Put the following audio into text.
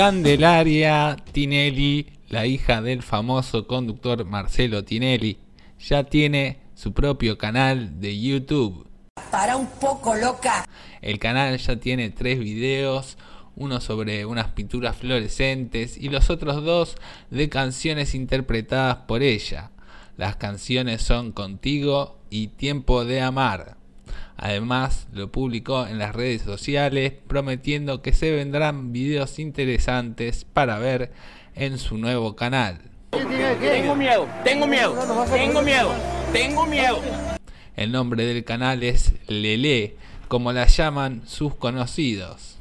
Candelaria Tinelli, la hija del famoso conductor Marcelo Tinelli, ya tiene su propio canal de YouTube. Para un poco loca. El canal ya tiene tres videos, uno sobre unas pinturas fluorescentes y los otros dos de canciones interpretadas por ella. Las canciones son Contigo y Tiempo de Amar. Además, lo publicó en las redes sociales prometiendo que se vendrán videos interesantes para ver en su nuevo canal. Tengo miedo, tengo miedo, tengo miedo, tengo miedo. El nombre del canal es Lele, como la llaman sus conocidos.